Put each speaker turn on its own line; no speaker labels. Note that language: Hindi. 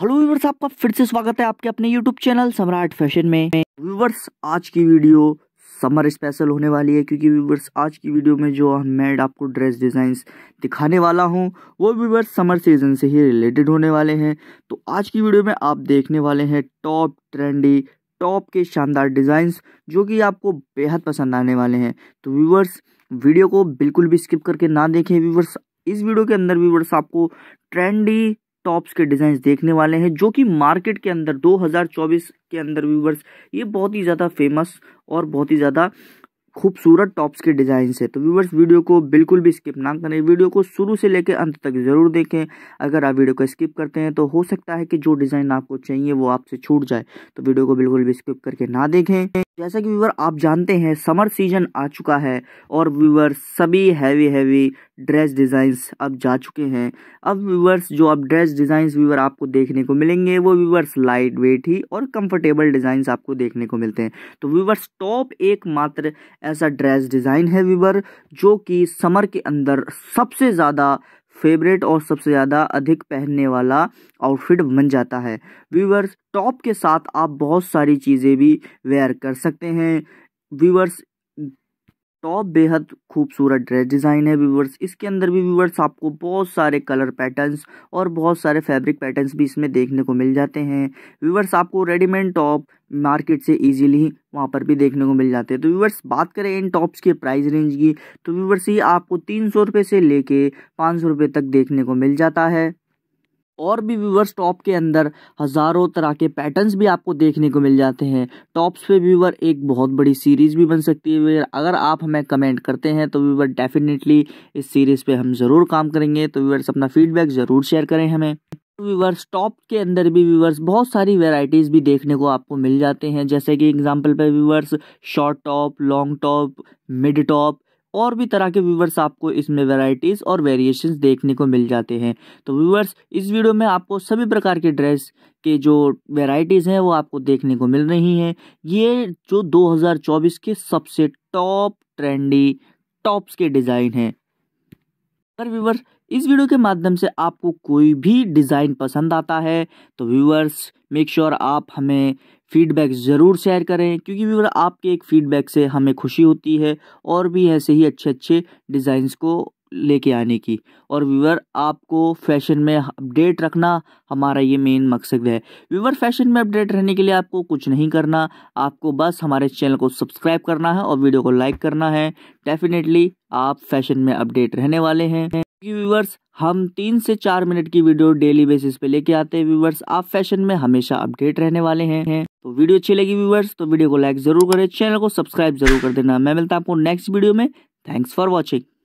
हेलो व्यूवर्स आपका फिर से स्वागत है आपके अपने यूट्यूब चैनल सम्राट फैशन में व्यूवर्स आज की वीडियो समर स्पेशल होने वाली है क्योंकि व्यूवर्स आज की वीडियो में जो मैड आपको ड्रेस डिज़ाइंस दिखाने वाला हूं वो व्यूवर्स समर सीजन से ही रिलेटेड होने वाले हैं तो आज की वीडियो में आप देखने वाले हैं टॉप ट्रेंडी टॉप के शानदार डिज़ाइंस जो कि आपको बेहद पसंद आने वाले हैं तो व्यूवर्स वीडियो को बिल्कुल भी स्किप करके ना देखें व्यूवर्स इस वीडियो के अंदर व्यूवर्स आपको ट्रेंडी टॉप्स के डिज़ाइन देखने वाले हैं जो कि मार्केट के अंदर 2024 के अंदर व्यूवर्स ये बहुत ही ज़्यादा फेमस और बहुत ही ज़्यादा खूबसूरत टॉप्स के डिज़ाइन है तो व्यूवर्स वीडियो को बिल्कुल भी स्किप ना करें वीडियो को शुरू से लेकर अंत तक ज़रूर देखें अगर आप वीडियो को स्किप करते हैं तो हो सकता है कि जो डिज़ाइन आपको चाहिए वो आपसे छूट जाए तो वीडियो को बिल्कुल भी स्किप करके ना देखें जैसा कि व्यूवर आप जानते हैं समर सीजन आ चुका है और व्यूवर्स सभी हैवी हैवी ड्रेस डिज़ाइंस अब जा चुके हैं अब व्यूवर्स जो अब ड्रेस डिज़ाइंस व्यूवर आपको देखने को मिलेंगे वो व्यूवर्स लाइट वेट ही और कंफर्टेबल डिज़ाइंस आपको देखने को मिलते हैं तो व्यूवर्स टॉप एकमात्र ऐसा ड्रेस डिज़ाइन है व्यूवर जो कि समर के अंदर सबसे ज़्यादा फेवरेट और सबसे ज़्यादा अधिक पहनने वाला आउटफिट बन जाता है व्यूवर्स टॉप के साथ आप बहुत सारी चीज़ें भी वेयर कर सकते हैं व्यूवर्स टॉप तो बेहद खूबसूरत ड्रेस डिज़ाइन है व्यूवर्स इसके अंदर भी व्यूवर्स आपको बहुत सारे कलर पैटर्न्स और बहुत सारे फैब्रिक पैटर्न्स भी इसमें देखने को मिल जाते हैं व्यूवर्स आपको रेडीमेड टॉप मार्केट से इजीली वहाँ पर भी देखने को मिल जाते हैं तो व्यूवर्स बात करें इन टॉप्स के प्राइस रेंज की तो व्यूवर्स ये आपको तीन सौ रुपये से ले पाँच सौ रुपये तक देखने को मिल जाता है और भी व्यूवर्स टॉप के अंदर हज़ारों तरह के पैटर्न्स भी आपको देखने को मिल जाते हैं टॉप्स पे व्यूवर एक बहुत बड़ी सीरीज़ भी बन सकती है व्यूवर अगर आप हमें कमेंट करते हैं तो व्यूवर डेफिनेटली इस सीरीज़ पे हम ज़रूर काम करेंगे तो व्यूवर्स अपना फीडबैक ज़रूर शेयर करें हमें व्यूवर्स टॉप के अंदर भी व्यूवर्स बहुत सारी वेराइटीज़ भी देखने को आपको मिल जाते हैं जैसे कि एग्जाम्पल पर viewers short top long top mid top और भी तरह के व्यूवर्स आपको इसमें वेराइटीज़ और वेरिएशन देखने को मिल जाते हैं तो व्यूवर्स इस वीडियो में आपको सभी प्रकार के ड्रेस के जो वेराइटीज़ हैं वो आपको देखने को मिल रही हैं ये जो 2024 के सबसे टॉप ट्रेंडी टॉप्स के डिज़ाइन हैं अगर व्यूवर्स इस वीडियो के माध्यम से आपको कोई भी डिज़ाइन पसंद आता है तो व्यूवर्स मेक श्योर आप हमें फीडबैक ज़रूर शेयर करें क्योंकि व्यूवर आपके एक फीडबैक से हमें खुशी होती है और भी ऐसे ही अच्छे अच्छे डिज़ाइंस को लेके आने की और व्यूवर आपको फैशन में अपडेट रखना हमारा ये मेन मकसद है व्यूवर फैशन में अपडेट रहने के लिए आपको कुछ नहीं करना आपको बस हमारे चैनल को सब्सक्राइब करना है और वीडियो को लाइक करना है डेफिनेटली आप फैशन में अपडेट रहने वाले हैं व्यूवर्स हम तीन से चार मिनट की वीडियो डेली बेसिस पे लेके आते हैं व्यूवर्स आप फैशन में हमेशा अपडेट रहने वाले हैं तो वीडियो अच्छी लगी व्यूवर्स तो वीडियो को लाइक जरूर करें चैनल को सब्सक्राइब जरूर कर देना मैं मिलता आपको नेक्स्ट वीडियो में थैंक्स फॉर वॉचिंग